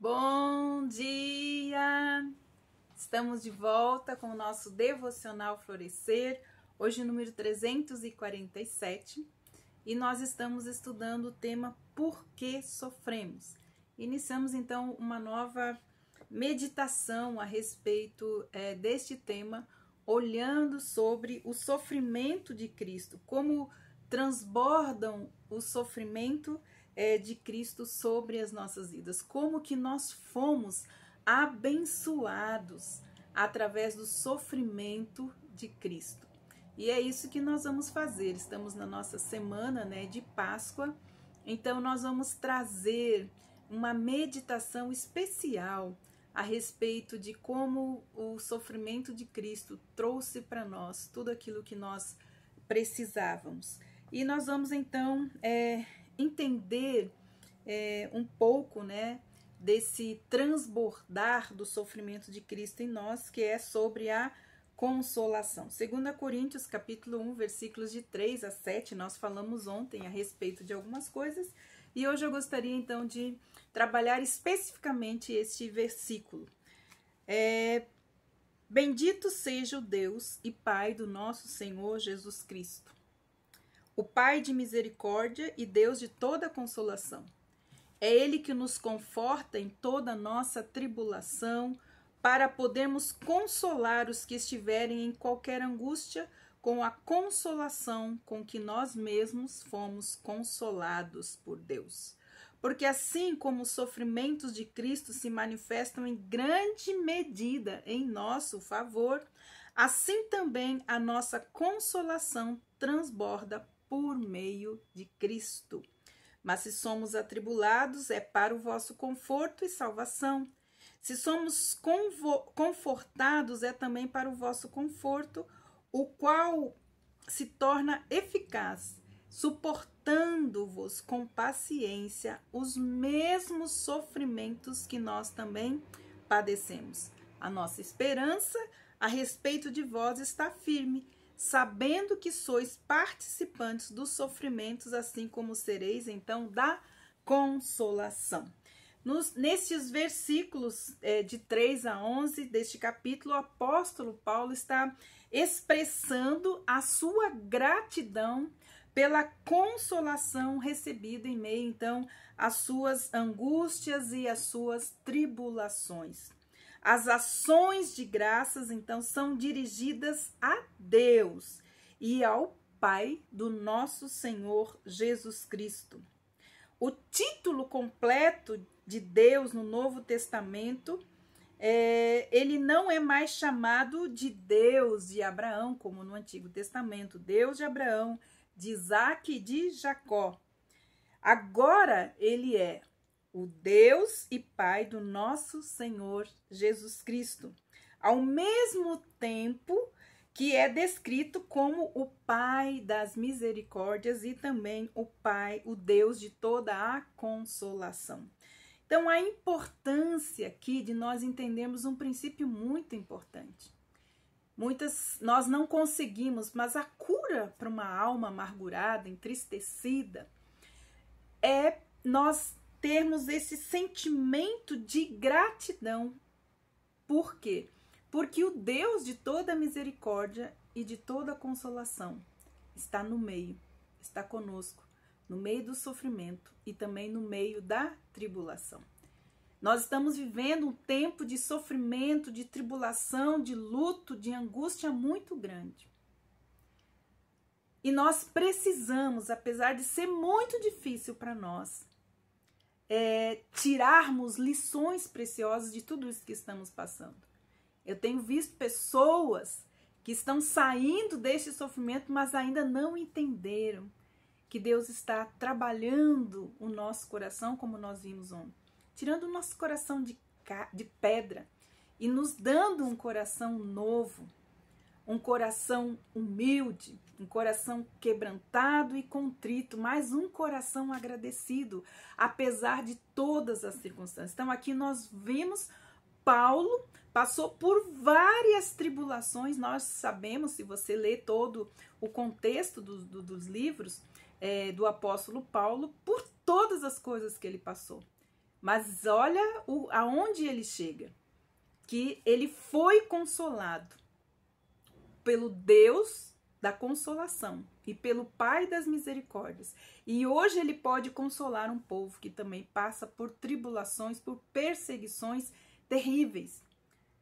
Bom dia! Estamos de volta com o nosso devocional Florescer, hoje número 347, e nós estamos estudando o tema Por que sofremos? Iniciamos então uma nova meditação a respeito é, deste tema, olhando sobre o sofrimento de Cristo, como transbordam o sofrimento é, de Cristo sobre as nossas vidas, como que nós fomos abençoados através do sofrimento de Cristo. E é isso que nós vamos fazer. Estamos na nossa semana, né, de Páscoa. Então nós vamos trazer uma meditação especial a respeito de como o sofrimento de Cristo trouxe para nós tudo aquilo que nós precisávamos. E nós vamos então é, entender é, um pouco, né, desse transbordar do sofrimento de Cristo em nós, que é sobre a consolação. 2 Coríntios, capítulo 1, versículos de 3 a 7, nós falamos ontem a respeito de algumas coisas, e hoje eu gostaria então de trabalhar especificamente este versículo. É, Bendito seja o Deus e Pai do nosso Senhor Jesus Cristo o Pai de misericórdia e Deus de toda consolação. É Ele que nos conforta em toda nossa tribulação, para podermos consolar os que estiverem em qualquer angústia com a consolação com que nós mesmos fomos consolados por Deus. Porque assim como os sofrimentos de Cristo se manifestam em grande medida em nosso favor, assim também a nossa consolação transborda por meio de Cristo. Mas se somos atribulados, é para o vosso conforto e salvação. Se somos confortados, é também para o vosso conforto, o qual se torna eficaz, suportando-vos com paciência os mesmos sofrimentos que nós também padecemos. A nossa esperança a respeito de vós está firme sabendo que sois participantes dos sofrimentos, assim como sereis, então, da consolação. Nos, versículos é, de 3 a 11 deste capítulo, o apóstolo Paulo está expressando a sua gratidão pela consolação recebida em meio, então, às suas angústias e às suas tribulações. As ações de graças, então, são dirigidas a Deus e ao Pai do nosso Senhor Jesus Cristo. O título completo de Deus no Novo Testamento, é, ele não é mais chamado de Deus de Abraão, como no Antigo Testamento, Deus de Abraão, de Isaac e de Jacó. Agora ele é o Deus e Pai do nosso Senhor Jesus Cristo, ao mesmo tempo que é descrito como o Pai das misericórdias e também o Pai, o Deus de toda a consolação. Então, a importância aqui de nós entendermos um princípio muito importante. Muitas nós não conseguimos, mas a cura para uma alma amargurada, entristecida, é nós termos esse sentimento de gratidão. Por quê? Porque o Deus de toda misericórdia e de toda consolação está no meio, está conosco, no meio do sofrimento e também no meio da tribulação. Nós estamos vivendo um tempo de sofrimento, de tribulação, de luto, de angústia muito grande. E nós precisamos, apesar de ser muito difícil para nós, é, tirarmos lições preciosas de tudo isso que estamos passando. Eu tenho visto pessoas que estão saindo deste sofrimento, mas ainda não entenderam que Deus está trabalhando o nosso coração, como nós vimos ontem, tirando o nosso coração de, de pedra e nos dando um coração novo, um coração humilde, um coração quebrantado e contrito, mas um coração agradecido, apesar de todas as circunstâncias. Então aqui nós vemos Paulo passou por várias tribulações. Nós sabemos, se você lê todo o contexto do, do, dos livros é, do apóstolo Paulo, por todas as coisas que ele passou. Mas olha o, aonde ele chega, que ele foi consolado pelo Deus da consolação e pelo Pai das misericórdias. E hoje ele pode consolar um povo que também passa por tribulações, por perseguições terríveis,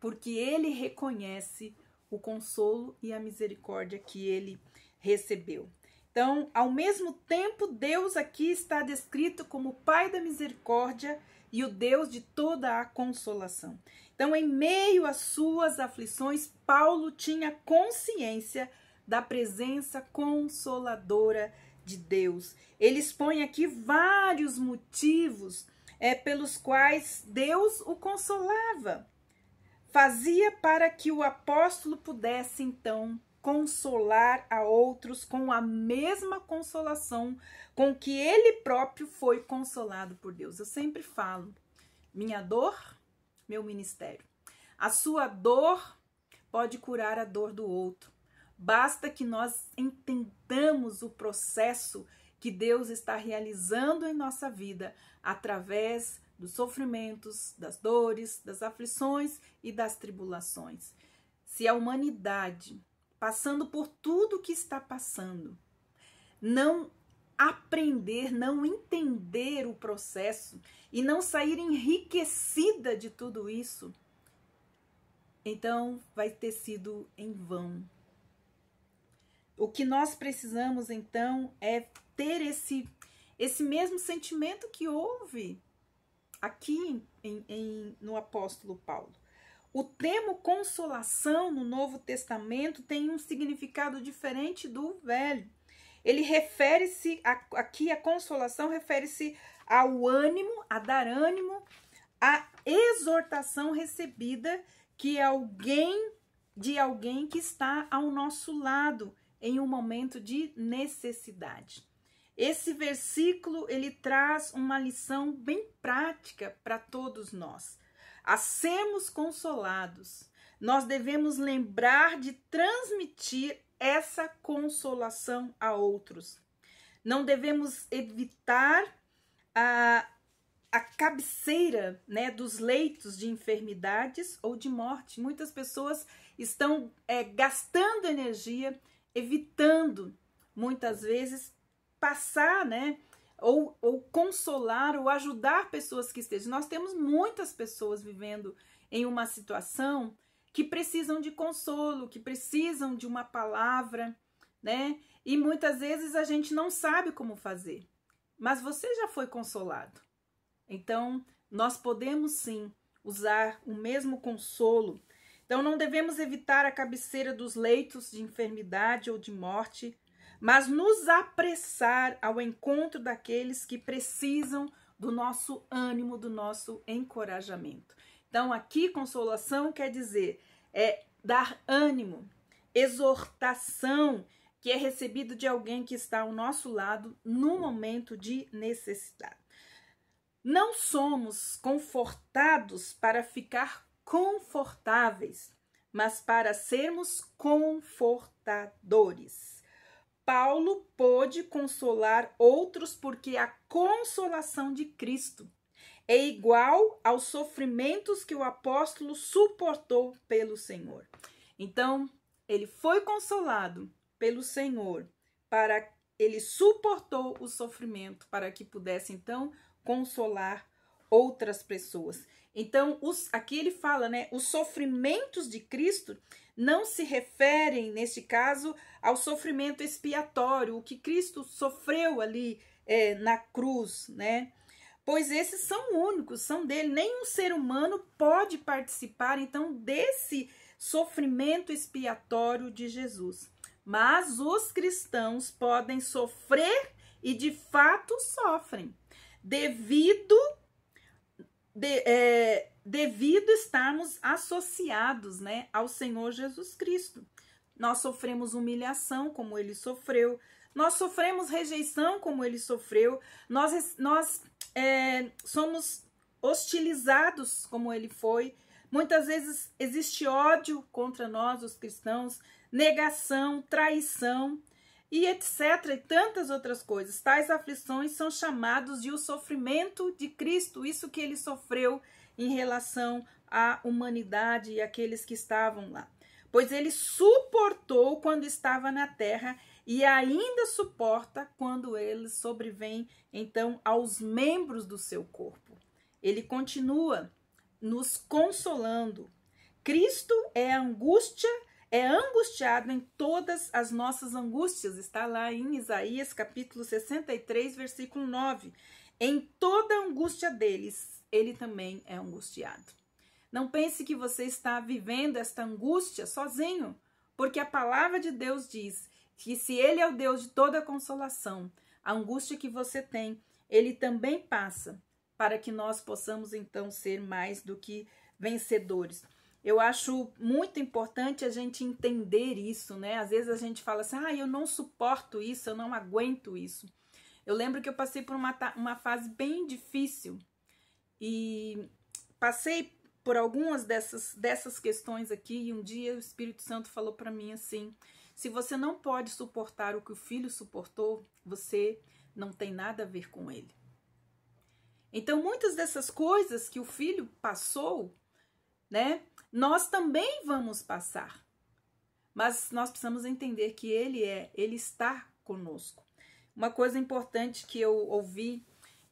porque ele reconhece o consolo e a misericórdia que ele recebeu. Então, ao mesmo tempo, Deus aqui está descrito como o Pai da misericórdia e o Deus de toda a consolação. Então, em meio às suas aflições, Paulo tinha consciência da presença consoladora de Deus. Ele expõe aqui vários motivos é, pelos quais Deus o consolava. Fazia para que o apóstolo pudesse, então, consolar a outros com a mesma consolação com que ele próprio foi consolado por Deus. Eu sempre falo: minha dor, meu ministério. A sua dor pode curar a dor do outro. Basta que nós entendamos o processo que Deus está realizando em nossa vida através dos sofrimentos, das dores, das aflições e das tribulações. Se a humanidade, passando por tudo que está passando, não aprender, não entender o processo e não sair enriquecida de tudo isso, então vai ter sido em vão o que nós precisamos então é ter esse esse mesmo sentimento que houve aqui em, em, no apóstolo Paulo. O termo consolação no Novo Testamento tem um significado diferente do Velho. Ele refere-se, aqui a consolação refere-se ao ânimo, a dar ânimo, a exortação recebida que alguém de alguém que está ao nosso lado em um momento de necessidade. Esse versículo ele traz uma lição bem prática para todos nós. A sermos consolados, nós devemos lembrar de transmitir essa consolação a outros. Não devemos evitar a, a cabeceira né, dos leitos de enfermidades ou de morte. Muitas pessoas estão é, gastando energia evitando muitas vezes passar, né? Ou, ou consolar ou ajudar pessoas que estejam. Nós temos muitas pessoas vivendo em uma situação que precisam de consolo, que precisam de uma palavra, né? E muitas vezes a gente não sabe como fazer. Mas você já foi consolado. Então, nós podemos sim usar o mesmo consolo então, não devemos evitar a cabeceira dos leitos de enfermidade ou de morte, mas nos apressar ao encontro daqueles que precisam do nosso ânimo, do nosso encorajamento. Então, aqui, consolação quer dizer é dar ânimo, exortação que é recebido de alguém que está ao nosso lado no momento de necessidade. Não somos confortados para ficar confortáveis, mas para sermos confortadores. Paulo pôde consolar outros porque a consolação de Cristo é igual aos sofrimentos que o apóstolo suportou pelo Senhor. Então, ele foi consolado pelo Senhor para ele suportou o sofrimento para que pudesse então consolar outras pessoas. Então, os, aqui ele fala, né? Os sofrimentos de Cristo não se referem, neste caso, ao sofrimento expiatório, o que Cristo sofreu ali é, na cruz, né? Pois esses são únicos, são dele. Nenhum ser humano pode participar, então, desse sofrimento expiatório de Jesus. Mas os cristãos podem sofrer e, de fato, sofrem, devido de, é, devido estarmos associados né, ao Senhor Jesus Cristo. Nós sofremos humilhação como ele sofreu, nós sofremos rejeição como ele sofreu, nós, nós é, somos hostilizados como ele foi. Muitas vezes existe ódio contra nós, os cristãos, negação, traição e etc. e tantas outras coisas. Tais aflições são chamados de o sofrimento de Cristo, isso que ele sofreu em relação à humanidade e aqueles que estavam lá. Pois ele suportou quando estava na terra e ainda suporta quando ele sobrevém então aos membros do seu corpo. Ele continua nos consolando. Cristo é a angústia é angustiado em todas as nossas angústias, está lá em Isaías capítulo 63, versículo 9. Em toda a angústia deles, ele também é angustiado. Não pense que você está vivendo esta angústia sozinho, porque a palavra de Deus diz que se ele é o Deus de toda a consolação, a angústia que você tem, ele também passa, para que nós possamos então ser mais do que vencedores. Eu acho muito importante a gente entender isso, né? Às vezes a gente fala assim, ah, eu não suporto isso, eu não aguento isso. Eu lembro que eu passei por uma, uma fase bem difícil e passei por algumas dessas, dessas questões aqui e um dia o Espírito Santo falou para mim assim, se você não pode suportar o que o filho suportou, você não tem nada a ver com ele. Então, muitas dessas coisas que o filho passou, né? nós também vamos passar. Mas nós precisamos entender que ele é, ele está conosco. Uma coisa importante que eu ouvi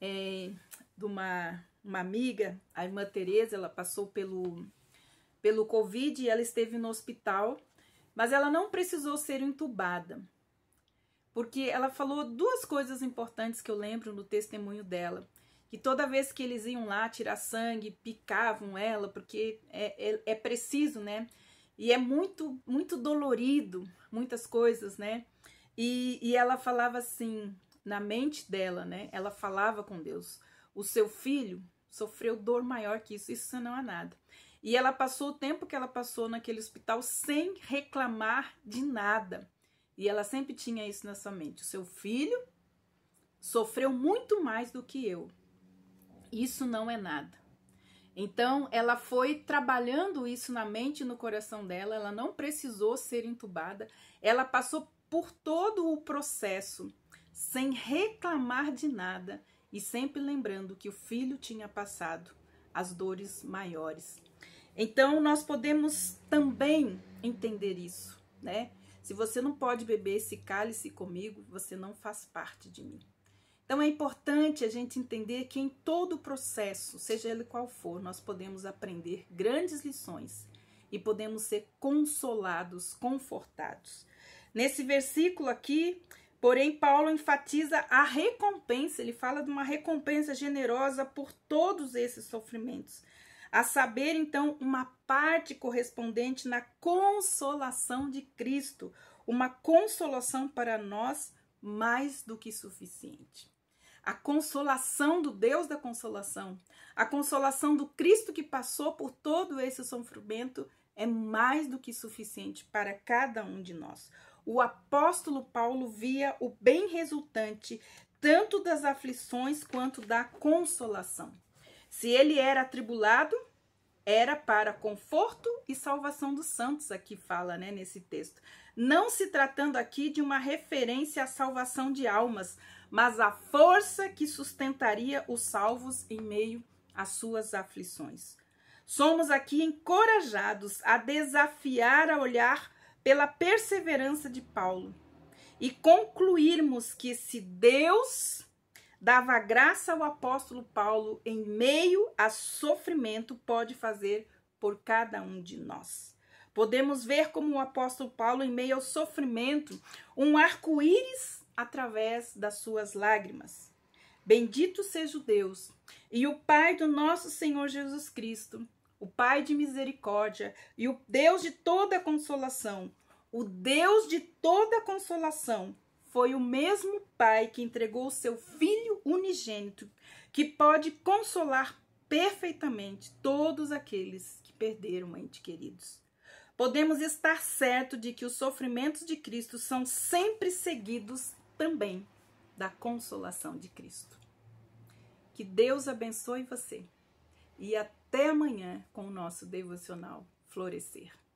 é, de uma, uma amiga, a irmã Tereza, ela passou pelo, pelo Covid e ela esteve no hospital, mas ela não precisou ser entubada. Porque ela falou duas coisas importantes que eu lembro no testemunho dela que toda vez que eles iam lá tirar sangue, picavam ela, porque é, é, é preciso, né? E é muito, muito dolorido, muitas coisas, né? E, e ela falava assim, na mente dela, né? Ela falava com Deus: o seu filho sofreu dor maior que isso, isso não é nada. E ela passou o tempo que ela passou naquele hospital sem reclamar de nada. E ela sempre tinha isso na sua mente: o seu filho sofreu muito mais do que eu isso não é nada. Então, ela foi trabalhando isso na mente e no coração dela, ela não precisou ser entubada, ela passou por todo o processo sem reclamar de nada e sempre lembrando que o filho tinha passado as dores maiores. Então, nós podemos também entender isso, né? Se você não pode beber esse cálice comigo, você não faz parte de mim. Então é importante a gente entender que em todo o processo, seja ele qual for, nós podemos aprender grandes lições e podemos ser consolados, confortados. Nesse versículo aqui, porém, Paulo enfatiza a recompensa, ele fala de uma recompensa generosa por todos esses sofrimentos, a saber, então, uma parte correspondente na consolação de Cristo, uma consolação para nós mais do que suficiente a consolação do Deus da consolação, a consolação do Cristo que passou por todo esse sofrimento é mais do que suficiente para cada um de nós. O apóstolo Paulo via o bem resultante tanto das aflições quanto da consolação. Se ele era atribulado, era para conforto e salvação dos santos, aqui fala, né, nesse texto. Não se tratando aqui de uma referência à salvação de almas, mas a força que sustentaria os salvos em meio às suas aflições. Somos aqui encorajados a desafiar a olhar pela perseverança de Paulo e concluirmos que se Deus dava graça ao apóstolo Paulo em meio a sofrimento, pode fazer por cada um de nós. Podemos ver como o apóstolo Paulo, em meio ao sofrimento, um arco-íris através das suas lágrimas. Bendito seja o Deus e o Pai do nosso Senhor Jesus Cristo, o Pai de misericórdia e o Deus de toda consolação. O Deus de toda consolação foi o mesmo Pai que entregou o seu Filho unigênito, que pode consolar perfeitamente todos aqueles que perderam ente queridos. Podemos estar certo de que os sofrimentos de Cristo são sempre seguidos também da consolação de Cristo. Que Deus abençoe você e até amanhã com o nosso devocional Florescer.